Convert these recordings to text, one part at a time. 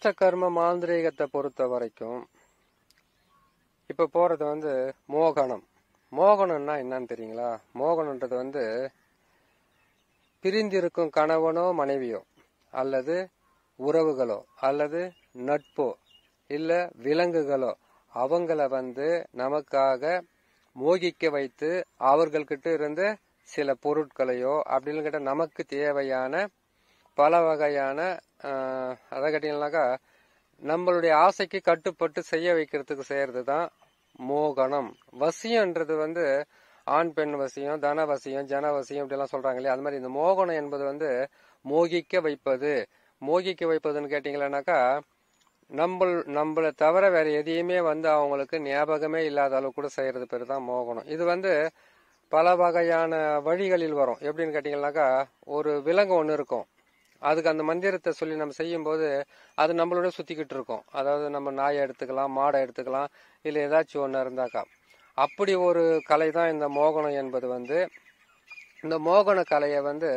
அஷ்ட கர்ம மாந்திரீகத்தை பொறுத்த வரைக்கும் இப்போ போகிறது வந்து மோகனம் மோகனம்னா என்னன்னு தெரியுங்களா மோகனன்றது வந்து பிரிந்திருக்கும் கணவனோ மனைவியோ அல்லது உறவுகளோ அல்லது நட்போ இல்லை விலங்குகளோ அவங்கள வந்து நமக்காக மோகிக்க வைத்து அவர்கள்கிட்ட இருந்து சில பொருட்களையோ அப்படின்னு கேட்ட நமக்கு தேவையான பல வகையான அதை கேட்டீங்கன்னாக்கா நம்மளுடைய ஆசைக்கு கட்டுப்பட்டு செய்ய வைக்கிறதுக்கு செய்யறது தான் மோகனம் வசியம்ன்றது வந்து ஆண் பெண் வசியம் தன வசியம் ஜன வசியம் இப்படிலாம் சொல்றாங்க இல்லையா அது மாதிரி இந்த மோகனம் என்பது வந்து மோகிக்க வைப்பது மோகிக்க வைப்பதுன்னு கேட்டீங்களன்னாக்கா நம்ம நம்மளை தவிர வேற எதையுமே வந்து அவங்களுக்கு ஞாபகமே இல்லாத அளவு கூட செய்யறது பேர் தான் மோகனம் இது வந்து பல வகையான வழிகளில் வரும் எப்படின்னு கேட்டீங்கன்னாக்கா ஒரு விலங்கு ஒன்று இருக்கும் அதுக்கு அந்த மந்திரத்தை சொல்லி நம்ம செய்யும்போது அது நம்மளோட சுத்திக்கிட்டு இருக்கும் அதாவது நம்ம நாயை எடுத்துக்கலாம் மாடை எடுத்துக்கலாம் இல்லை ஏதாச்சும் ஒன்று இருந்தாக்கா அப்படி ஒரு கலை தான் இந்த மோகனம் என்பது வந்து இந்த மோகன கலையை வந்து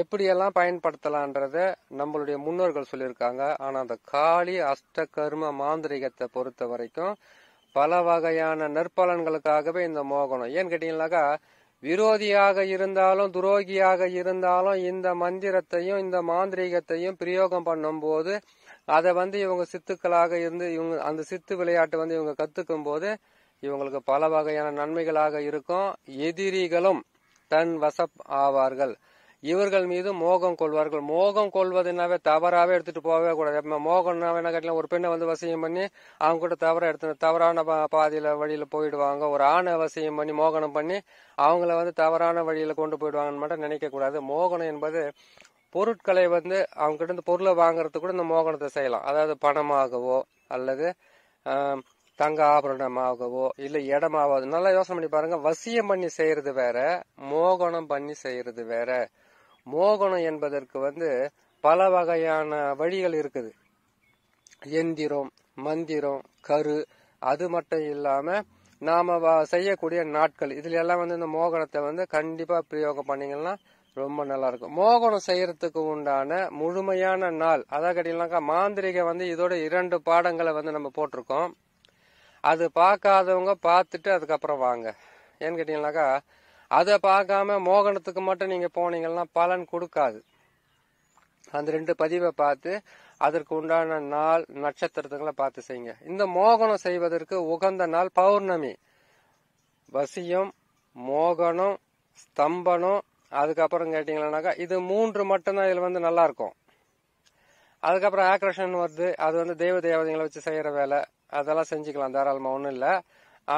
எப்படியெல்லாம் பயன்படுத்தலான்றத நம்மளுடைய முன்னோர்கள் சொல்லியிருக்காங்க ஆனால் அந்த காளி அஷ்டகர்ம மாந்திரிகத்தை பொறுத்த வரைக்கும் பல வகையான நற்பலன்களுக்காகவே இந்த மோகனம் ஏன்னு கேட்டீங்கன்னாக்கா விரோதியாக இருந்தாலும் துரோகியாக இருந்தாலும் இந்த மந்திரத்தையும் இந்த மாந்திரீகத்தையும் பிரயோகம் பண்ணும்போது அதை வந்து இவங்க சித்துக்களாக இருந்து இவங்க அந்த சித்து விளையாட்டு வந்து இவங்க கத்துக்கும் போது இவங்களுக்கு பல வகையான நன்மைகளாக இருக்கும் எதிரிகளும் தன் வசப் ஆவார்கள் இவர்கள் மீது மோகம் கொள்வார்கள் மோகம் கொள்வதுனாவே தவறாவே எடுத்துட்டு போகவே கூடாது மோகம் என்ன கேட்டலாம் ஒரு பெண்ணை வந்து வசியம் பண்ணி அவங்க கூட தவற எடுத்து தவறான பாதையில வழியில போயிடுவாங்க ஒரு ஆணை வசியம் பண்ணி மோகனம் பண்ணி அவங்கள வந்து தவறான வழியில கொண்டு போயிடுவாங்கன்னு மட்டும் நினைக்க கூடாது மோகனம் என்பது பொருட்களை வந்து அவங்க கிட்ட இருந்து பொருளை வாங்குறதுக்கு கூட இந்த மோகனத்தை செய்யலாம் அதாவது பணமாகவோ அல்லது தங்க ஆபரணமாகவோ இல்லை இடமாவோ நல்லா யோசனை பண்ணி பாருங்க வசியம் பண்ணி செய்யறது வேற மோகனம் பண்ணி செய்யறது வேற மோகனம் என்பதற்கு வந்து பல வகையான வழிகள் இருக்குது எந்திரம் மந்திரம் கரு அது மட்டும் இல்லாம நாம செய்யக்கூடிய நாட்கள் இதுல எல்லாம் வந்து இந்த மோகனத்தை வந்து கண்டிப்பா பிரயோகம் பண்ணீங்கன்னா ரொம்ப நல்லா இருக்கும் மோகனம் செய்யறதுக்கு உண்டான முழுமையான நாள் அதான் கேட்டீங்கன்னாக்கா மாந்திரிகை வந்து இதோட இரண்டு பாடங்களை வந்து நம்ம போட்டிருக்கோம் அது பார்க்காதவங்க பார்த்துட்டு அதுக்கப்புறம் வாங்க ஏன்னு கேட்டீங்கன்னாக்கா அதை பார்க்காம மோகனத்துக்கு மட்டும் நீங்க போனீங்கன்னா பலன் கொடுக்காது அந்த ரெண்டு பதிவை பார்த்து அதற்கு உண்டான நாள் நட்சத்திரத்துங்களை பார்த்து செய்யுங்க இந்த மோகனம் செய்வதற்கு உகந்த நாள் பௌர்ணமி வசியம் மோகனம் ஸ்தம்பனம் அதுக்கப்புறம் கேட்டீங்கன்னாக்கா இது மூன்று மட்டும்தான் இதில் வந்து நல்லா இருக்கும் அதுக்கப்புறம் ஆக்ரஷன் வருது அது வந்து தெய்வ தேவதைகளை வச்சு செய்கிற வேலை அதெல்லாம் செஞ்சுக்கலாம் தாராளமாக ஒன்றும் இல்லை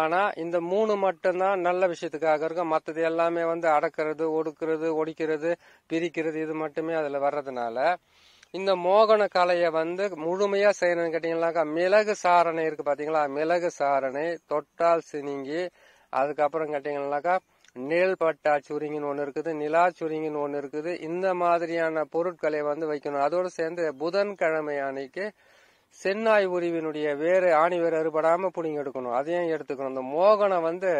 ஆனா இந்த மூணு மட்டும்தான் நல்ல விஷயத்துக்காக இருக்கும் மற்றது எல்லாமே வந்து அடக்கிறது ஒடுக்கிறது ஒடிக்கிறது பிரிக்கிறது இது மட்டுமே அதுல வர்றதுனால இந்த மோகன கலையை வந்து முழுமையா செய்யணும்னு கேட்டீங்கன்னாக்கா மிளகு சாரணை இருக்கு பாத்தீங்களா மிளகு சாரணை தொட்டால் சினிங்கி அதுக்கப்புறம் கேட்டீங்கன்னாக்கா நெல் பட்டா சுருங்கின்னு ஒன்று இருக்குது நிலா சுருங்கின்னு ஒன்று இருக்குது இந்த மாதிரியான பொருட்களை வந்து வைக்கணும் அதோடு சேர்ந்து புதன்கிழமை அன்னைக்கு சென்னாய் உருவினுடைய வேறு ஆணி வேறு அறுபடாமல் பிடிங்கி எடுக்கணும் அதையும் எடுத்துக்கணும் இந்த மோகனம் வந்து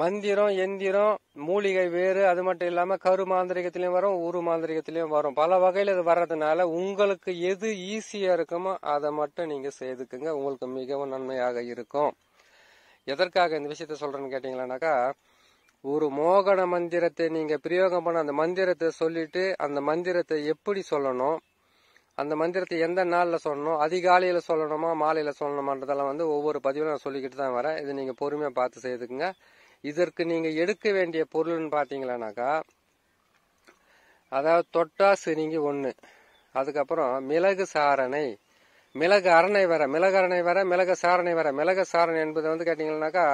மந்திரம் எந்திரம் மூலிகை வேறு அது மட்டும் இல்லாமல் கரு மாந்திரிகத்திலையும் வரும் உரு மாந்திரிகத்திலையும் வரும் பல வகையில் இது வர்றதுனால உங்களுக்கு எது ஈஸியாக இருக்குமோ அதை மட்டும் நீங்கள் செய்துக்குங்க உங்களுக்கு மிகவும் நன்மையாக இருக்கும் எதற்காக இந்த விஷயத்த சொல்கிறேன்னு கேட்டிங்களானாக்கா ஒரு மோகன மந்திரத்தை நீங்கள் பிரயோகம் பண்ண அந்த மந்திரத்தை சொல்லிட்டு அந்த மந்திரத்தை எப்படி சொல்லணும் அந்த மந்திரத்தை எந்த நாளில் சொல்லணும் அதிகாலையில் சொல்லணுமா மாலையில் சொல்லணுமான்றதெல்லாம் வந்து ஒவ்வொரு பதிவில் நான் சொல்லிக்கிட்டு தான் வரேன் இது நீங்கள் பொறுமையாக பார்த்து செய்துக்குங்க இதற்கு நீங்கள் எடுக்க வேண்டிய பொருள்னு பார்த்தீங்களானாக்கா அதாவது தொட்டா சிரிங்கி ஒன்று அதுக்கப்புறம் மிளகு சாரணை மிளகு அரணை வர மிளகு அரணை வர மிளகு சாரணை வர மிளகு சாரணை என்பது வந்து கேட்டிங்கன்னாக்கா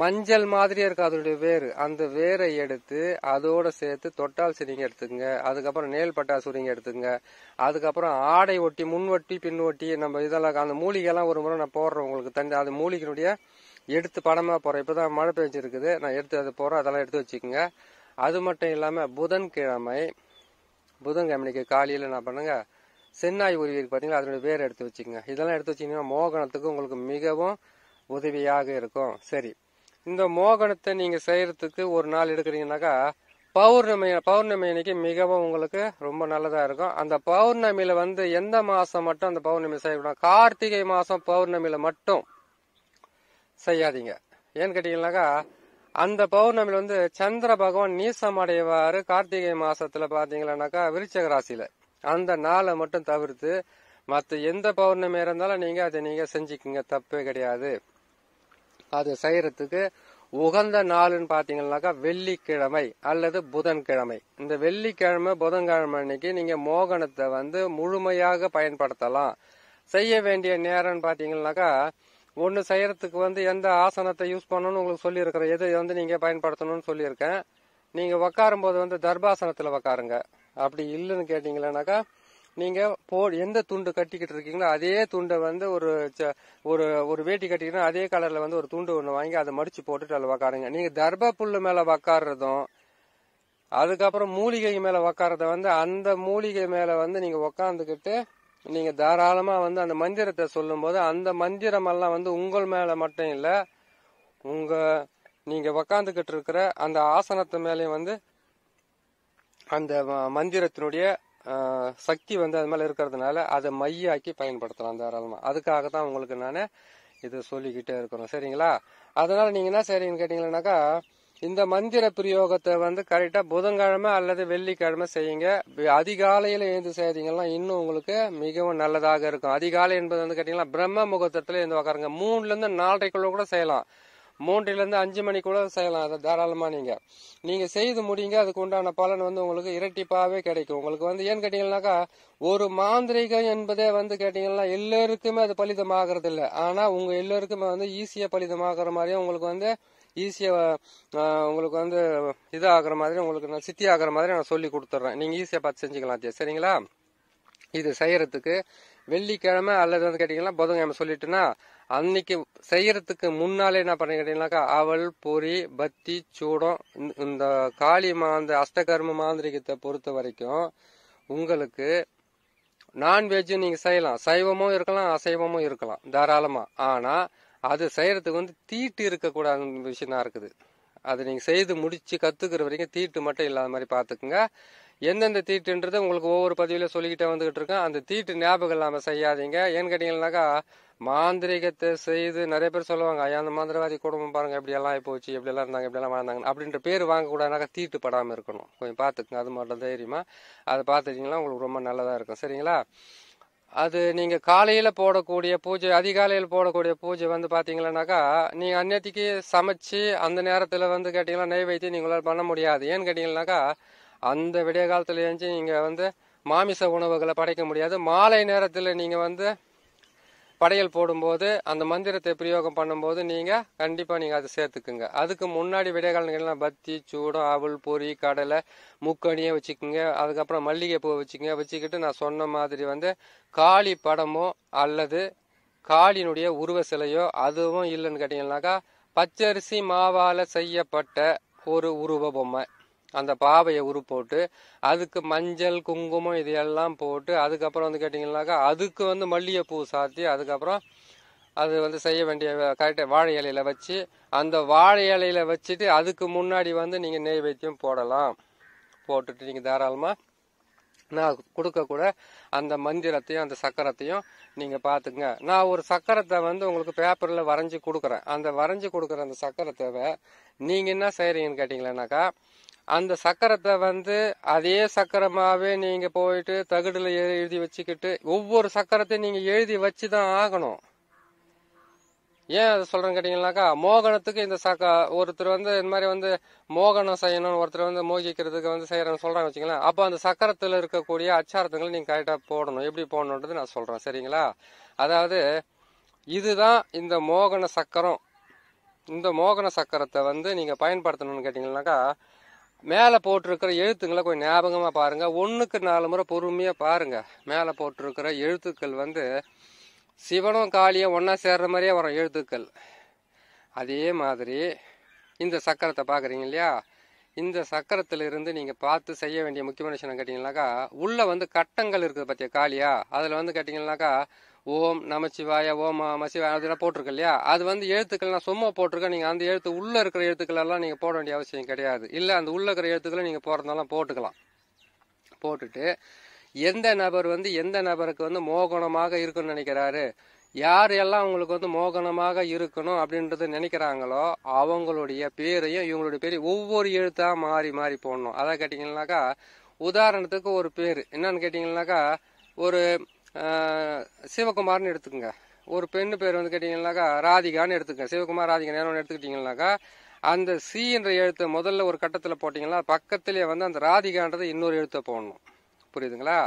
மஞ்சள் மாதிரியே இருக்கும் அதனுடைய வேர் அந்த வேரை எடுத்து அதோட சேர்த்து தொட்டால் சிரிங்க எடுத்துங்க அதுக்கப்புறம் நேல் பட்டா சுரிங்க எடுத்துங்க அதுக்கப்புறம் ஆடை ஒட்டி முன்வட்டி பின்வட்டி நம்ம இதெல்லாம் அந்த மூலிகைலாம் ஒரு முறை நான் போடுறோம் உங்களுக்கு தண்ணி அது மூலிகையினுடைய எடுத்து படமாக போடுறேன் இப்போ தான் மழை பெஞ்சிருக்குது நான் எடுத்து அதை போடுறேன் அதெல்லாம் எடுத்து வச்சுக்கோங்க அது மட்டும் இல்லாமல் புதன்கிழமை புதன்கிழமைக்கு காலையில் என்ன பண்ணுங்க சென்னாய் உருவி இருக்கு அதனுடைய வேர் எடுத்து வச்சுக்கோங்க இதெல்லாம் எடுத்து வச்சீங்கன்னா மோகனத்துக்கு உங்களுக்கு மிகவும் உதவியாக இருக்கும் சரி இந்த மோகனத்தை நீங்கள் செய்கிறதுக்கு ஒரு நாள் எடுக்கிறீங்கன்னாக்கா பௌர்ணமி பௌர்ணமி அன்னைக்கு மிகவும் உங்களுக்கு ரொம்ப நல்லதாக இருக்கும் அந்த பௌர்ணமியில் வந்து எந்த மாதம் மட்டும் அந்த பௌர்ணமி செய்யக்கூடாது கார்த்திகை மாதம் பௌர்ணமியில் மட்டும் செய்யாதீங்க ஏன்னு கேட்டீங்கன்னாக்கா அந்த பௌர்ணமியில் வந்து சந்திர பகவான் நீசம் அடைவாரு கார்த்திகை மாசத்துல பாத்தீங்கன்னாக்கா விருச்சக ராசியில அந்த நாளை மட்டும் தவிர்த்து மற்ற எந்த பௌர்ணமி இருந்தாலும் நீங்க அதை நீங்க செஞ்சுக்கீங்க தப்பே கிடையாது அது செய்யறதுக்கு உகந்த நாள்னு பாத்தீங்கன்னாக்கா வெள்ளிக்கிழமை அல்லது புதன்கிழமை இந்த வெள்ளிக்கிழமை புதன்கிழமை அன்னைக்கு நீங்க மோகனத்தை வந்து முழுமையாக பயன்படுத்தலாம் செய்ய வேண்டிய நேரம்னு பாத்தீங்கன்னாக்கா ஒன்று செய்யறதுக்கு வந்து எந்த ஆசனத்தை யூஸ் பண்ணணும்னு உங்களுக்கு சொல்லியிருக்கிறேன் எது வந்து நீங்க பயன்படுத்தணும்னு சொல்லியிருக்கேன் நீங்க உக்காரும் போது வந்து தர்பாசனத்துல உக்காருங்க அப்படி இல்லைன்னு கேட்டீங்கன்னாக்கா நீங்க போ எந்த துண்டு கட்டிக்கிட்டு இருக்கீங்களோ அதே துண்டை வந்து ஒரு ஒரு ஒரு வேட்டி கட்டிக்கிட்டா அதே கலர்ல வந்து ஒரு துண்டு ஒன்று வாங்கி அதை மடிச்சு போட்டுட்டு அதில் உக்காருங்க நீங்க தர்ப புல்லு மேல உக்காடுறதும் அதுக்கப்புறம் மூலிகை மேல உக்காரத வந்து அந்த மூலிகை மேல வந்து நீங்க உக்காந்துக்கிட்டு நீங்க தாராளமா வந்து அந்த மந்திரத்தை சொல்லும் போது அந்த மந்திரம் எல்லாம் வந்து உங்கள் மேல மட்டும் இல்ல உங்க நீங்க உக்காந்துகிட்டு இருக்கிற அந்த ஆசனத்து மேலேயும் வந்து அந்த மந்திரத்தினுடைய சக்தி வந்து அது மேலே இருக்கிறதுனால அதை மையாக்கி பயன்படுத்தலாம் தாராளமாக அதுக்காக தான் உங்களுக்கு நான் இது சொல்லிக்கிட்டே இருக்கிறோம் சரிங்களா அதனால் நீங்கள் என்ன செய்றீங்கன்னு கேட்டிங்கன்னாக்கா இந்த மந்திர பிரயோகத்தை வந்து கரெக்டாக புதன்கிழமை அல்லது வெள்ளிக்கிழமை செய்யுங்க அதிகாலையில் எழுந்து செய்கிறீங்கன்னா இன்னும் உங்களுக்கு மிகவும் நல்லதாக இருக்கும் அதிகாலை என்பது வந்து கேட்டிங்கன்னா பிரம்ம முகூர்த்தத்தில் எழுந்து உக்காருங்க மூணுலேருந்து நாலரைக்குள்ளே கூட செய்யலாம் மூன்றிலிருந்து அஞ்சு மணிக்குள்ள செய்யலாம் அதை தாராளமாக நீங்கள் நீங்கள் செய்து முடிங்க அதுக்கு உண்டான பலன் வந்து உங்களுக்கு இரட்டிப்பாகவே கிடைக்கும் உங்களுக்கு வந்து ஏன்னு கேட்டீங்கன்னாக்கா ஒரு மாந்திரிகம் என்பதே வந்து கேட்டீங்கன்னா எல்லோருக்குமே அது பலிதமாகறது இல்லை ஆனால் உங்கள் எல்லோருக்குமே வந்து ஈஸியாக பலிதமாகற மாதிரியும் உங்களுக்கு வந்து ஈஸியாக உங்களுக்கு வந்து இதாகிற மாதிரி உங்களுக்கு நான் சித்தி ஆகிற மாதிரி நான் சொல்லி கொடுத்துட்றேன் நீங்கள் ஈஸியாக பார்த்து செஞ்சுக்கலாம் தே சரிங்களா இது செய்யறதுக்கு வெள்ளிக்கிழமை அல்லது வந்து கேட்டிங்கன்னா புதன்கிழமை சொல்லிட்டுனா அன்னைக்கு செய்யறதுக்கு முன்னாலே என்ன பண்ண கேட்டீங்கன்னாக்கா பொறி பத்தி சூடம் இந்த காளி மாந்த அஷ்டகர்ம மாந்திரிகத்தை பொறுத்த வரைக்கும் உங்களுக்கு நான்வெஜ் நீங்க செய்யலாம் சைவமும் இருக்கலாம் அசைவமும் இருக்கலாம் தாராளமா ஆனா அது செய்யறதுக்கு வந்து தீட்டு இருக்கக்கூடாது விஷயம் தான் இருக்குது அது நீங்க செய்து முடிச்சு கத்துக்கிற வரைக்கும் தீட்டு மட்டும் இல்லாத மாதிரி பாத்துக்குங்க எந்தெந்த தீட்டுன்றது உங்களுக்கு ஒவ்வொரு பதிவில சொல்லிக்கிட்டே வந்துகிட்டு இருக்கேன் அந்த தீட்டு ஞாபகம் இல்லாம செய்யாதீங்க ஏன்னு கேட்டீங்கன்னாக்கா மாந்திரிகத்தை செய்து நிறைய பேர் சொல்லுவாங்க ஐயா அந்த மாந்திரவாதி குடும்பம் பாருங்க எப்படி எல்லாம் போச்சு எப்படி எல்லாம் இருந்தாங்க எப்படி எல்லாம் வாழ்ந்தாங்க அப்படின்ற பேர் வாங்கக்கூடாதுனாக்கா தீட்டு படாம இருக்கணும் கொஞ்சம் பார்த்துக்குங்க அது மட்டும் தைரியமா அதை பார்த்துட்டிங்கன்னா உங்களுக்கு ரொம்ப நல்லதாக இருக்கும் சரிங்களா அது நீங்கள் காலையில் போடக்கூடிய பூஜை அதிகாலையில் போடக்கூடிய பூஜை வந்து பார்த்தீங்கன்னாக்கா நீங்கள் அன்னத்திக்கு சமைச்சு அந்த நேரத்தில் வந்து கேட்டிங்கன்னா வைத்தியம் நீங்களால் பண்ண முடியாது ஏன்னு கேட்டீங்கன்னாக்கா அந்த விடிய காலத்தில் எழுந்து நீங்கள் வந்து மாமிச உணவுகளை படைக்க முடியாது மாலை நேரத்தில் நீங்கள் வந்து படையல் போடும்போது அந்த மந்திரத்தை பிரயோகம் பண்ணும்போது நீங்கள் கண்டிப்பாக நீங்கள் அதை சேர்த்துக்குங்க அதுக்கு முன்னாடி விடைகால நிகழ்லாம் பத்தி சூடம் அவள் பொறி கடலை முக்கணியை வச்சுக்கோங்க அதுக்கப்புறம் மல்லிகைப்பூ வச்சுக்கோங்க வச்சுக்கிட்டு நான் சொன்ன மாதிரி வந்து காளி படமோ அல்லது காளினுடைய உருவ சிலையோ அதுவும் இல்லைன்னு கேட்டீங்கன்னாக்கா பச்சரிசி மாவால் செய்யப்பட்ட ஒரு உருவ பொம்மை அந்த பாவையை உரு போட்டு அதுக்கு மஞ்சள் குங்குமம் இதையெல்லாம் போட்டு அதுக்கப்புறம் வந்து கேட்டிங்கனாக்கா அதுக்கு வந்து மல்லிகைப்பூ சாத்தி அதுக்கப்புறம் அது வந்து செய்ய வேண்டிய கரெக்டாக வாழை இலையில் வச்சு அந்த வாழை இலையில் வச்சுட்டு அதுக்கு முன்னாடி வந்து நீங்கள் நெய்வேத்தியம் போடலாம் போட்டுட்டு நீங்கள் தாராளமாக நான் கொடுக்கக்கூட அந்த மந்திரத்தையும் அந்த சக்கரத்தையும் நீங்கள் பார்த்துங்க நான் ஒரு சக்கரத்தை வந்து உங்களுக்கு பேப்பரில் வரைஞ்சி கொடுக்குறேன் அந்த வரைஞ்சி கொடுக்குற அந்த சக்கரத்தை நீங்கள் என்ன செய்கிறீங்கன்னு கேட்டிங்களேனாக்கா அந்த சக்கரத்தை வந்து அதே சக்கரமாகவே நீங்கள் போயிட்டு தகுடில் எழுதி வச்சுக்கிட்டு ஒவ்வொரு சக்கரத்தையும் நீங்கள் எழுதி வச்சு தான் ஆகணும் ஏன் அதை சொல்கிறேன்னு கேட்டிங்கனாக்கா மோகனத்துக்கு இந்த சக்க ஒருத்தர் வந்து இந்த மாதிரி வந்து மோகனம் செய்யணும்னு ஒருத்தர் வந்து மோகிக்கிறதுக்கு வந்து செய்கிறேன்னு சொல்கிறாங்க வச்சுங்களேன் அப்போ அந்த சக்கரத்தில் இருக்கக்கூடிய அச்சாரத்துங்களை நீங்கள் கரெக்டாக போடணும் எப்படி போடணுன்றது நான் சொல்கிறேன் சரிங்களா அதாவது இதுதான் இந்த மோகன சக்கரம் இந்த மோகன சக்கரத்தை வந்து நீங்கள் பயன்படுத்தணும்னு கேட்டிங்கனாக்கா மேலே போட்டிருக்கிற எழுத்துங்களை கொஞ்சம் ஞாபகமாக பாருங்கள் ஒன்றுக்கு நாலு முறை பொறுமையாக பாருங்கள் மேலே போட்டிருக்கிற எழுத்துக்கள் வந்து சிவனும் காளியும் ஒன்றா சேர்ற மாதிரியே வரும் எழுத்துக்கள் அதே மாதிரி இந்த சக்கரத்தை பார்க்குறீங்க இல்லையா இந்த சக்கரத்தில் இருந்து நீங்கள் பார்த்து செய்ய வேண்டிய முக்கியமான விஷயம் கேட்டிங்கனாக்கா உள்ளே வந்து கட்டங்கள் இருக்குது பற்றிய காளியா அதில் வந்து கேட்டிங்கனாக்கா ஓம் நமச்சிவாய ஓம் மசிவாய அதெல்லாம் போட்டிருக்கு இல்லையா அது வந்து எழுத்துக்கள் நான் சும்மா போட்டிருக்கேன் நீங்கள் அந்த எழுத்து உள்ளே இருக்கிற எழுத்துக்கள் எல்லாம் நீங்கள் போட வேண்டிய அவசியம் கிடையாது இல்லை அந்த உள்ளே இருக்கிற எழுத்துக்களை நீங்கள் போகிறதாலும் போட்டுக்கலாம் போட்டுட்டு எந்த நபர் வந்து எந்த நபருக்கு வந்து மோகனமாக இருக்குன்னு நினைக்கிறாரு யார் எல்லாம் அவங்களுக்கு வந்து மோகனமாக இருக்கணும் அப்படின்றத நினைக்கிறாங்களோ அவங்களுடைய பேரையும் இவங்களுடைய பேரையும் ஒவ்வொரு எழுத்தாக மாறி மாறி போடணும் அதான் கேட்டிங்கன்னாக்கா உதாரணத்துக்கு ஒரு பேர் என்னன்னு கேட்டீங்கன்னாக்கா ஒரு சிவகுமார்னு எடுத்துக்கோங்க ஒரு பெண்ணு பேர் வந்து கேட்டீங்கன்னாக்கா ராதிகான்னு எடுத்துக்கோங்க சிவகுமார் ராதிகா நேரம் எடுத்துக்கிட்டீங்கன்னாக்கா அந்த என்ற எழுத்தை முதல்ல ஒரு கட்டத்தில் போட்டிங்கன்னா பக்கத்துலேயே வந்து அந்த ராதிகான்றது இன்னொரு எழுத்தை போடணும் புரியுதுங்களா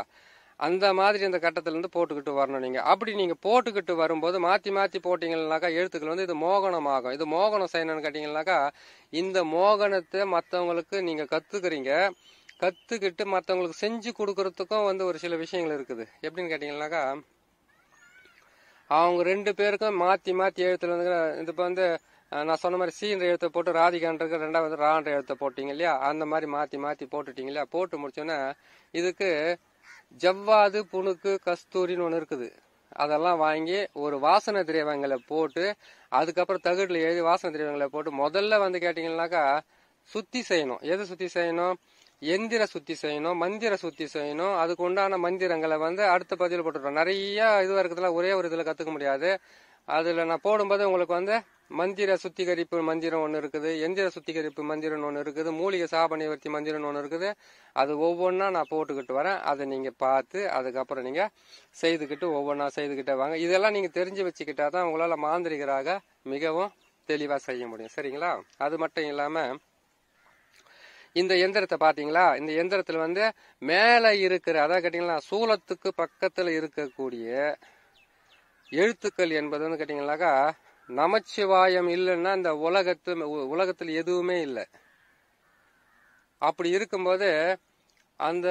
அந்த மாதிரி அந்த கட்டத்திலேருந்து போட்டுக்கிட்டு வரணும் நீங்கள் அப்படி நீங்கள் போட்டுக்கிட்டு வரும்போது மாற்றி மாற்றி போட்டிங்கனாக்கா எழுத்துக்கள் வந்து இது மோகனம் ஆகும் இது மோகனம் செய்யணும்னு கேட்டிங்கனாக்கா இந்த மோகனத்தை மற்றவங்களுக்கு நீங்கள் கற்றுக்குறீங்க கற்றுக்கிட்டு மற்றவங்களுக்கு செஞ்சு கொடுக்கறதுக்கும் வந்து ஒரு சில விஷயங்கள் இருக்குது எப்படின்னு கேட்டிங்கனாக்கா அவங்க ரெண்டு பேருக்கும் மாற்றி மாற்றி எழுத்துல வந்து இது இப்போ வந்து நான் சொன்ன மாதிரி சீன்ற எழுத்தை போட்டு ராதிகான்றது ரெண்டாவது ராண்ட எழுத்தை போட்டிங்க இல்லையா அந்த மாதிரி மாற்றி மாற்றி போட்டுட்டிங்க இல்லையா போட்டு முடிச்சோன்னா இதுக்கு ஜவ்வாது புணுக்கு கஸ்தூரின்னு ஒன்று இருக்குது அதெல்லாம் வாங்கி ஒரு வாசனை திரவியங்களை போட்டு அதுக்கப்புறம் தகுடில் எழுதி வாசனை திரவியங்களை போட்டு முதல்ல வந்து கேட்டிங்கன்னாக்கா சுத்தி செய்யணும் எது சுத்தி செய்யணும் எந்திர சுத்தி செய்யணும் மந்திர சுத்தி செய்யணும் அதுக்கு உண்டான மந்திரங்களை வந்து அடுத்த பதிவில் போட்டுருவோம் நிறைய இதுவாக இருக்கிறதுல ஒரே ஒரு இதில் கற்றுக்க முடியாது அதில் நான் போடும்போது உங்களுக்கு வந்து மந்திர சுத்திகரிப்பு மந்திரம் ஒன்று இருக்குது எந்திர சுத்திகரிப்பு மந்திரம் ஒன்று இருக்குது மூலிகை சாபனை நிவர்த்தி மந்திரம் ஒன்று இருக்குது அது ஒவ்வொன்றா நான் போட்டுக்கிட்டு வரேன் அதை நீங்கள் பார்த்து அதுக்கப்புறம் நீங்கள் செய்துக்கிட்டு ஒவ்வொன்றா செய்துக்கிட்டே வாங்க இதெல்லாம் நீங்கள் தெரிஞ்சு வச்சுக்கிட்டா தான் உங்களால் மாந்திரிகராக மிகவும் தெளிவாக செய்ய முடியும் சரிங்களா அது மட்டும் இல்லாமல் இந்த எந்திரத்தை பார்த்தீங்களா இந்த எந்திரத்தில் வந்து மேலே இருக்கிற அதாவது கேட்டிங்கன்னா சூலத்துக்கு பக்கத்தில் இருக்கக்கூடிய எழுத்துக்கள் என்பது வந்து கேட்டிங்கனாக்கா நமச்சிவாயம் இல்லைன்னா இந்த உலகத்து உலகத்தில் எதுவுமே இல்லை அப்படி இருக்கும்போது அந்த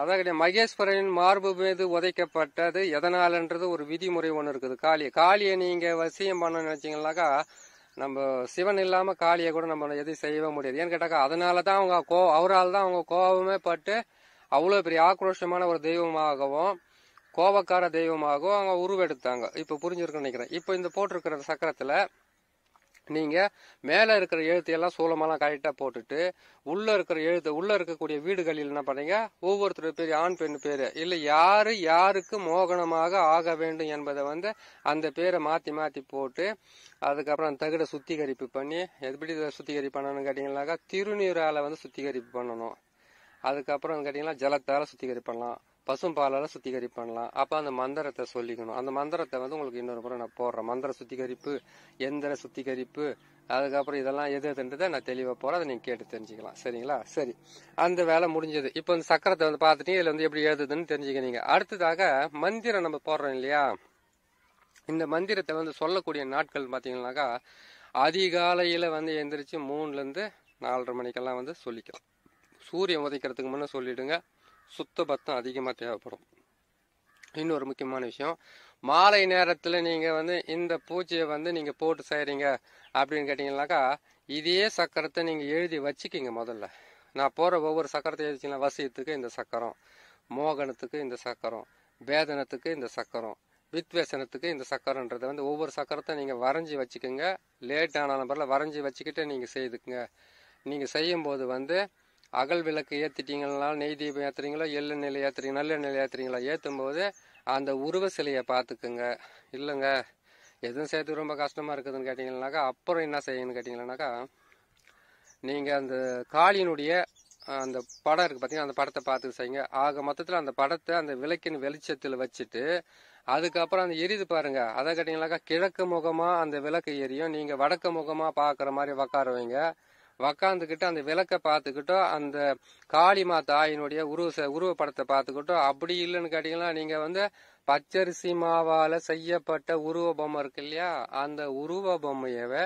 அதாவது மகேஸ்வரனின் மார்பு மீது உதைக்கப்பட்டது எதனாலன்றது ஒரு விதிமுறை ஒன்று இருக்குது காளியை காளியை நீங்கள் வசியம் பண்ண நினச்சிங்கனாக்கா நம்ம சிவன் இல்லாமல் காளியை கூட நம்ம எதுவும் செய்யவே முடியாது ஏன்னு கேட்டாக்கா அதனால தான் அவங்க கோ அவரால் தான் அவங்க கோபமே பட்டு அவ்வளோ பெரிய ஆக்ரோஷமான ஒரு தெய்வமாகவும் கோபக்கார தெய்வமாகவும் அவங்க உருவெடுத்தாங்க இப்போ புரிஞ்சிருக்குன்னு நினைக்கிறேன் இப்போ இந்த போட்டிருக்கிற சக்கரத்தில் நீங்கள் மேலே இருக்கிற எழுத்தையெல்லாம் சூலமெல்லாம் கரெக்டாக போட்டுட்டு உள்ளே இருக்கிற எழுத்து உள்ளே இருக்கக்கூடிய வீடுகளில் என்ன பண்ணீங்க ஒவ்வொருத்தர் பேர் ஆண் பெண் பேர் இல்லை யார் யாருக்கு மோகனமாக ஆக வேண்டும் என்பதை வந்து அந்த பேரை மாற்றி மாற்றி போட்டு அதுக்கப்புறம் தகுட சுத்திகரிப்பு பண்ணி எப்படி சுத்திகரிப்பு பண்ணணும்னு கேட்டிங்கனாக்கா திருநீரால் வந்து சுத்திகரிப்பு பண்ணணும் அதுக்கப்புறம் கேட்டிங்கன்னா ஜலத்தால் சுத்திகரிப்பு பண்ணலாம் பசும்பாலால் சுத்திகரி பண்ணலாம் அப்போ அந்த மந்திரத்தை சொல்லிக்கணும் அந்த மந்திரத்தை வந்து உங்களுக்கு இன்னொரு முறை நான் போடுறேன் மந்திர சுத்திகரிப்பு எந்திர சுத்திகரிப்பு அதுக்கப்புறம் இதெல்லாம் எது எதுன்றதை நான் தெளிவாக போகிறேன் அதை நீங்கள் கேட்டு தெரிஞ்சுக்கலாம் சரிங்களா சரி அந்த வேலை முடிஞ்சது இப்போ இந்த சக்கரத்தை வந்து பாத்துட்டு இதில் வந்து எப்படி எழுதுதுன்னு தெரிஞ்சுக்கிறீங்க அடுத்ததாக மந்திரம் நம்ம போடுறோம் இல்லையா இந்த மந்திரத்தை வந்து சொல்லக்கூடிய நாட்கள் பாத்தீங்கன்னாக்கா அதிகாலையில் வந்து எந்திரிச்சு மூணுலேருந்து நாலரை மணிக்கெல்லாம் வந்து சொல்லிக்கலாம் சூரியன் உதைக்கிறதுக்கு முன்னே சொல்லிவிடுங்க சுத்த பத்தம் அதிகமாக தேவைப்படும் இன்னொரு முக்கியமான விஷயம் மாலை நேரத்தில் நீங்கள் வந்து இந்த பூஜையை வந்து நீங்கள் போட்டு செய்கிறீங்க அப்படின்னு கேட்டிங்கனாக்கா இதே சக்கரத்தை நீங்கள் எழுதி வச்சுக்கிங்க முதல்ல நான் போகிற ஒவ்வொரு சக்கரத்தை எழுதிச்சிங்கன்னா வசியத்துக்கு இந்த சக்கரம் மோகனத்துக்கு இந்த சக்கரம் வேதனத்துக்கு இந்த சக்கரம் வித்வேசனத்துக்கு இந்த சக்கரன்றதை வந்து ஒவ்வொரு சக்கரத்தை நீங்கள் வரைஞ்சி வச்சுக்கோங்க லேட் ஆனாலும் பரவாயில்ல வரைஞ்சி வச்சுக்கிட்டு நீங்கள் செய்துக்குங்க நீங்கள் செய்யும்போது வந்து அகல் விளக்கு ஏற்றிட்டீங்களா நெய் தீபம் ஏற்றுறீங்களோ எள்ளெண்ணெயில் ஏற்றுறீங்க நிலை ஏற்றுறீங்களா ஏற்றும்போது அந்த உருவ சிலையை பார்த்துக்குங்க இல்லைங்க எதுவும் சேர்த்து ரொம்ப கஷ்டமாக இருக்குதுன்னு கேட்டிங்கனாக்கா அப்புறம் என்ன செய்யணும்னு கேட்டிங்கன்னாக்கா நீங்கள் அந்த காளியினுடைய அந்த படம் இருக்குது பார்த்தீங்கன்னா அந்த படத்தை பார்த்து செய்யுங்க ஆக மொத்தத்தில் அந்த படத்தை அந்த விளக்கின் வெளிச்சத்தில் வச்சுட்டு அதுக்கப்புறம் அந்த எரிது பாருங்க அதை கேட்டிங்கனாக்கா கிழக்கு முகமாக அந்த விளக்கு எரியும் நீங்கள் வடக்கு முகமாக பார்க்குற மாதிரி உக்கார வைங்க உக்காந்துக்கிட்டு அந்த விளக்கை பார்த்துக்கிட்டோ அந்த காளிமா தாயினுடைய உருவ உருவப்படத்தை பார்த்துக்கிட்டோ அப்படி இல்லைன்னு கேட்டிங்கன்னா நீங்கள் வந்து பச்சரிசி மாவால் செய்யப்பட்ட உருவ பொம்மை இருக்கு இல்லையா அந்த உருவ பொம்மையவே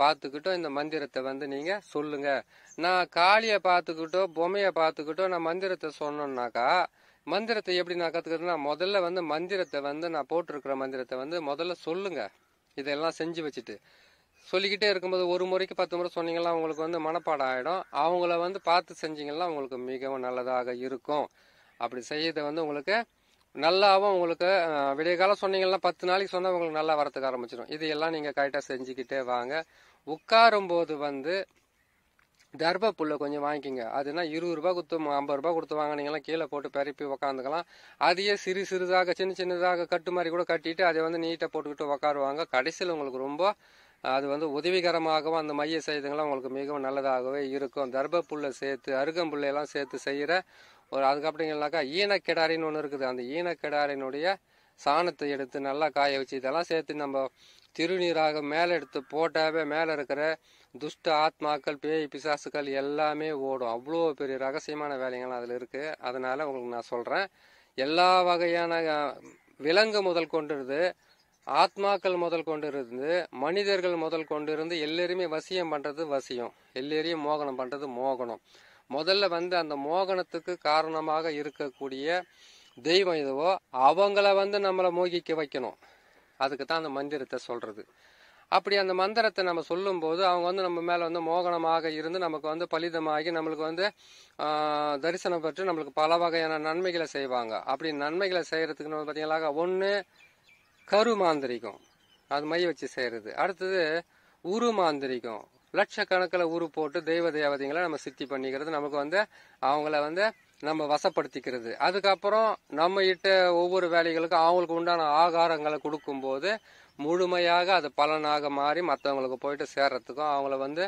பார்த்துக்கிட்டோ இந்த மந்திரத்தை வந்து நீங்கள் சொல்லுங்க நான் காளியை பார்த்துக்கிட்டோ பொம்மையை பார்த்துக்கிட்டோ நான் மந்திரத்தை சொன்னோம்னாக்கா மந்திரத்தை எப்படி நான் கற்றுக்கிறதுனா முதல்ல வந்து மந்திரத்தை வந்து நான் போட்டிருக்கிற மந்திரத்தை வந்து முதல்ல சொல்லுங்கள் இதெல்லாம் செஞ்சு வச்சுட்டு சொல்லிக்கிட்டே இருக்கும்போது ஒரு முறைக்கு பத்து முறை சொன்னீங்கன்னா அவங்களுக்கு வந்து மனப்பாடம் ஆகிடும் அவங்கள வந்து பார்த்து செஞ்சீங்கன்னா உங்களுக்கு மிகவும் நல்லதாக இருக்கும் அப்படி செய்யறது வந்து உங்களுக்கு நல்லாவும் உங்களுக்கு விடிய காலம் சொன்னீங்கன்னா பத்து நாளைக்கு சொன்னால் உங்களுக்கு நல்லா வரத்துக்கு ஆரம்பிச்சிடும் இது எல்லாம் நீங்கள் கரெக்டாக செஞ்சுக்கிட்டே வாங்க உட்காரும் போது வந்து தர்ப புல்லை கொஞ்சம் வாங்கிக்கிங்க அதுனா இருபது ரூபா கொடுத்து ஐம்பது ரூபா கொடுத்து வாங்கினீங்களாம் கீழே போட்டு பெருப்பி உக்காந்துக்கலாம் அதையே சிறு சிறிதாக சின்ன சின்னதாக கட்டு மாதிரி கூட கட்டிட்டு அதை வந்து நீட்டாக போட்டுக்கிட்டு உக்காருவாங்க கடைசியில் உங்களுக்கு ரொம்ப அது வந்து உதவிகரமாகவும் அந்த மைய சேதங்கள்லாம் உங்களுக்கு மிகவும் நல்லதாகவே இருக்கும் தர்பப்புல்லை சேர்த்து அருகம்புள்ளையெல்லாம் சேர்த்து செய்கிற ஒரு அதுக்கப்புறங்கனாக்கா ஈனக்கிடாரின்னு ஒன்று இருக்குது அந்த ஈனக்கிடாரினுடைய சாணத்தை எடுத்து நல்லா காய வச்சு இதெல்லாம் சேர்த்து நம்ம திருநீராக மேலே எடுத்து போட்டாவே மேலே இருக்கிற துஷ்ட ஆத்மாக்கள் பேய் பிசாசுக்கள் எல்லாமே ஓடும் அவ்வளோ பெரிய ரகசியமான வேலைங்கள்லாம் அதில் இருக்குது அதனால் உங்களுக்கு நான் சொல்கிறேன் எல்லா வகையான விலங்கு முதல் கொண்டுருது ஆத்மாக்கள் முதல் கொண்டு இருந்து மனிதர்கள் முதல் கொண்டு இருந்து எல்லோருமே வசியம் பண்ணுறது வசியம் எல்லோரையும் மோகனம் பண்ணுறது மோகனம் முதல்ல வந்து அந்த மோகனத்துக்கு காரணமாக இருக்கக்கூடிய தெய்வம் இதுவோ அவங்கள வந்து நம்மளை மோகிக்க வைக்கணும் அதுக்கு தான் அந்த மந்திரத்தை சொல்கிறது அப்படி அந்த மந்திரத்தை நம்ம சொல்லும்போது அவங்க வந்து நம்ம மேலே வந்து மோகனமாக இருந்து நமக்கு வந்து பலிதமாகி நம்மளுக்கு வந்து தரிசனம் பெற்று நம்மளுக்கு பல வகையான நன்மைகளை செய்வாங்க அப்படி நன்மைகளை செய்கிறதுக்குன்னு பார்த்தீங்கன்னாக்கா ஒன்று கரு மாந்திரிகம் அது மைய வச்சு செய்கிறது அடுத்தது உரு மாந்திரிகம் லட்சக்கணக்கில் உரு போட்டு தெய்வ தேவதைங்களை நம்ம சித்தி பண்ணிக்கிறது நமக்கு வந்து அவங்கள வந்து நம்ம வசப்படுத்திக்கிறது அதுக்கப்புறம் நம்ம கிட்ட ஒவ்வொரு வேலைகளுக்கும் அவங்களுக்கு உண்டான ஆகாரங்களை கொடுக்கும்போது முழுமையாக அது பலனாக மாறி மற்றவங்களுக்கு போயிட்டு சேர்றதுக்கோ அவங்கள வந்து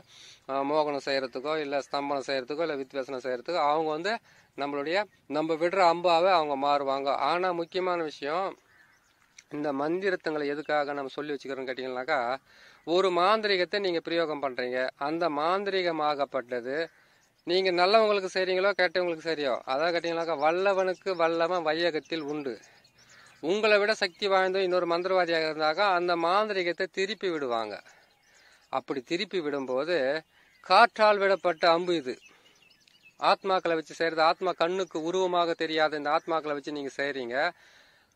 மோகனம் செய்கிறதுக்கோ இல்லை ஸ்தம்பனம் செய்கிறதுக்கோ இல்லை வித்வேசனம் செய்யறதுக்கோ அவங்க வந்து நம்மளுடைய நம்ம விடுற அம்பாவை அவங்க மாறுவாங்க ஆனால் முக்கியமான விஷயம் இந்த மந்திரத்தங்களை எதுக்காக நம்ம சொல்லி வச்சுக்கிறோம்னு கேட்டிங்கனாக்கா ஒரு மாந்திரிகத்தை நீங்கள் பிரயோகம் பண்ணுறீங்க அந்த மாந்திரிகமாகப்பட்டது நீங்கள் நல்லவங்களுக்கு செய்கிறீங்களோ கெட்டவங்களுக்கு சரியோ அதான் கேட்டிங்கனாக்கா வல்லவனுக்கு வல்லவன் வையகத்தில் உண்டு உங்களை விட சக்தி வாய்ந்த இன்னொரு மந்திரவாதியாக இருந்தாக்கா அந்த மாந்திரிகத்தை திருப்பி விடுவாங்க அப்படி திருப்பி விடும்போது காற்றால் விடப்பட்ட அம்பு இது ஆத்மாக்களை வச்சு செய்கிறது ஆத்மா கண்ணுக்கு உருவமாக தெரியாத இந்த ஆத்மாக்களை வச்சு நீங்கள் செய்கிறீங்க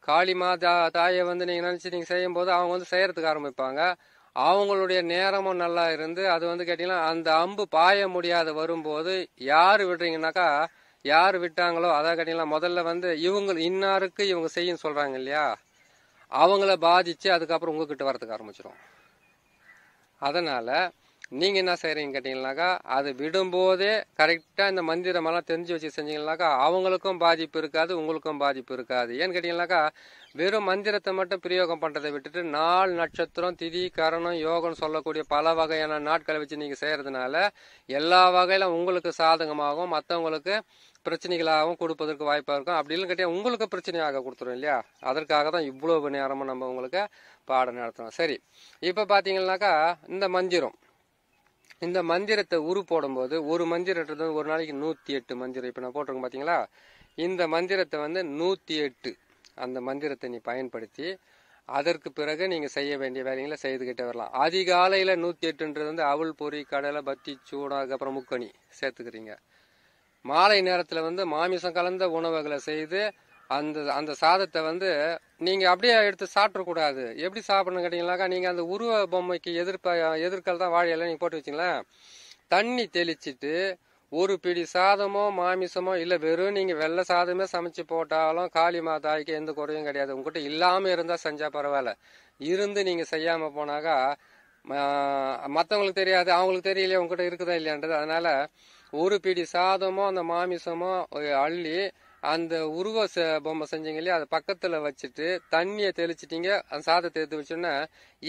காளி மாதா தாயை வந்து நீங்கள் நினச்சி நீங்கள் செய்யும் போது அவங்க வந்து செய்யறதுக்கு ஆரம்பிப்பாங்க அவங்களுடைய நேரமும் நல்லா இருந்து அது வந்து கேட்டிங்கன்னா அந்த அம்பு பாய முடியாத வரும்போது யார் விடுறீங்கனாக்கா யார் விட்டாங்களோ அதான் கேட்டிங்கன்னா முதல்ல வந்து இவங்க இன்னாருக்கு இவங்க செய்யும் சொல்கிறாங்க இல்லையா அவங்கள பாதித்து அதுக்கப்புறம் உங்ககிட்ட வரதுக்கு ஆரம்பிச்சிடும் அதனால் நீங்கள் என்ன செய்கிறீங்க கேட்டிங்கனாக்கா அது விடும்போதே கரெக்டாக இந்த மந்திரமெல்லாம் தெரிஞ்சு வச்சு செஞ்சீங்கன்னாக்கா அவங்களுக்கும் பாதிப்பு இருக்காது உங்களுக்கும் பாதிப்பு இருக்காது ஏன்னு கேட்டிங்கனாக்கா வெறும் மந்திரத்தை மட்டும் பிரயோகம் பண்றதை விட்டுட்டு நாள் நட்சத்திரம் திதி கரணம் யோகம் சொல்லக்கூடிய பல வகையான நாட்களை வச்சு நீங்கள் செய்கிறதுனால எல்லா வகையிலும் உங்களுக்கு சாதகமாகவும் மற்றவங்களுக்கு பிரச்சனைகளாகவும் கொடுப்பதற்கு வாய்ப்பாக இருக்கும் அப்படின்னு கேட்டால் உங்களுக்கு பிரச்சனையாக கொடுத்துரும் இல்லையா அதற்காக தான் இவ்வளோ நேரமும் நம்ம உங்களுக்கு பாடம் நடத்துகிறோம் சரி இப்போ பார்த்தீங்கன்னாக்கா இந்த மந்திரம் இந்த மந்திரத்தை உரு போடும்போது ஒரு மந்திரன்றது ஒரு நாளைக்கு நூற்றி எட்டு மந்திரம் இப்போ நான் போட்டிருக்கேன் பாத்தீங்களா இந்த மந்திரத்தை வந்து நூற்றி எட்டு அந்த மந்திரத்தை நீ பயன்படுத்தி அதற்கு பிறகு நீங்கள் செய்ய வேண்டிய வேலைகளை செய்துக்கிட்டே வரலாம் அதிகாலையில் நூற்றி எட்டுன்றது வந்து அவள் பொறி கடலை பத்தி சூடம் அதுக்கப்புறம் முக்கணி சேர்த்துக்கிறீங்க மாலை நேரத்தில் வந்து மாமிசம் கலந்த உணவுகளை செய்து அந்த அந்த சாதத்தை வந்து நீங்கள் அப்படியே எடுத்து சாப்பிடக்கூடாது எப்படி சாப்பிடணும் கேட்டிங்கனாக்கா நீங்கள் அந்த உருவ பொம்மைக்கு எதிர்ப்ப எதிர்க்கல் தான் வாழையெல்லாம் நீங்கள் போட்டு வச்சிங்களா தண்ணி தெளிச்சிட்டு ஒரு பிடி சாதமோ மாமிசமோ இல்லை வெறும் நீங்கள் வெள்ளை சாதமே சமைச்சு போட்டாலும் காளி மாதாய்க்கு எந்த குறையும் கிடையாது உங்ககிட்ட இல்லாமல் இருந்தால் செஞ்சால் பரவாயில்ல இருந்து நீங்கள் செய்யாமல் போனாக்கா மற்றவங்களுக்கு தெரியாது அவங்களுக்கு தெரியலையே உங்ககிட்ட இருக்குதா இல்லையான்றது அதனால் ஒரு பிடி சாதமோ அந்த மாமிசமோ அள்ளி அந்த உருவ பொம்மை செஞ்சீங்க இல்லையா அதை பக்கத்தில் வச்சுட்டு தண்ணியை தெளிச்சிட்டிங்க அந்த சாதத்தை எடுத்து வச்சோன்னா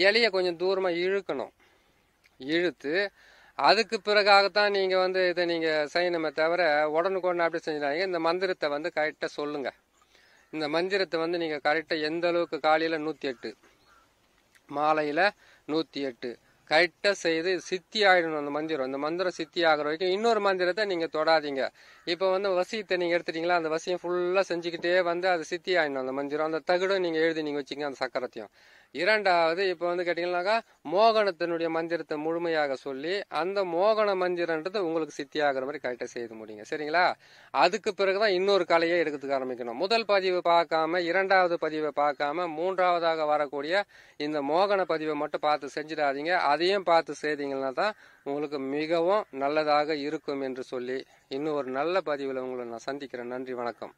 இலையை கொஞ்சம் தூரமாக இழுக்கணும் இழுத்து அதுக்கு பிறகாகத்தான் நீங்கள் வந்து இதை நீங்கள் செய்யணுமே தவிர உடனுக்குடனே அப்படியே செஞ்சாங்க இந்த மந்திரத்தை வந்து கரெக்டாக சொல்லுங்கள் இந்த மந்திரத்தை வந்து நீங்கள் கரெக்டாக எந்த அளவுக்கு காலையில் நூற்றி எட்டு மாலையில் நூற்றி எட்டு கரெக்டாக செய்து சித்தி ஆகிடணும் அந்த மந்திரம் அந்த மந்திரம் சித்தி ஆகிற வரைக்கும் இன்னொரு மந்திரத்தை நீங்கள் தொடாதீங்க இப்போ வந்து வசியத்தை நீங்கள் எடுத்துட்டீங்களா அந்த வசியம் ஃபுல்லாக செஞ்சுக்கிட்டே வந்து அது சித்தி ஆகிடணும் அந்த மந்திரம் அந்த தகுடும் நீங்கள் எழுதி நீங்கள் வச்சிங்க அந்த சக்கரத்தையும் இரண்டாவது இப்போ வந்து கேட்டிங்கன்னாக்கா மோகனத்தினுடைய மந்திரத்தை முழுமையாக சொல்லி அந்த மோகன மந்திரன்றது உங்களுக்கு சித்தியாகிற மாதிரி கரெக்டாக செய்து முடியுங்க சரிங்களா அதுக்கு பிறகுதான் இன்னொரு கலையை எடுக்கிறதுக்கு ஆரம்பிக்கணும் முதல் பதிவு பார்க்காம இரண்டாவது பதிவை பார்க்காம மூன்றாவதாக வரக்கூடிய இந்த மோகன பதிவை மட்டும் பார்த்து செஞ்சிடாதீங்க அதையும் பார்த்து செய்தீங்கன்னா தான் உங்களுக்கு மிகவும் நல்லதாக இருக்கும் என்று சொல்லி இன்னும் ஒரு நல்ல பதிவில் உங்களை நான் சந்திக்கிறேன் நன்றி வணக்கம்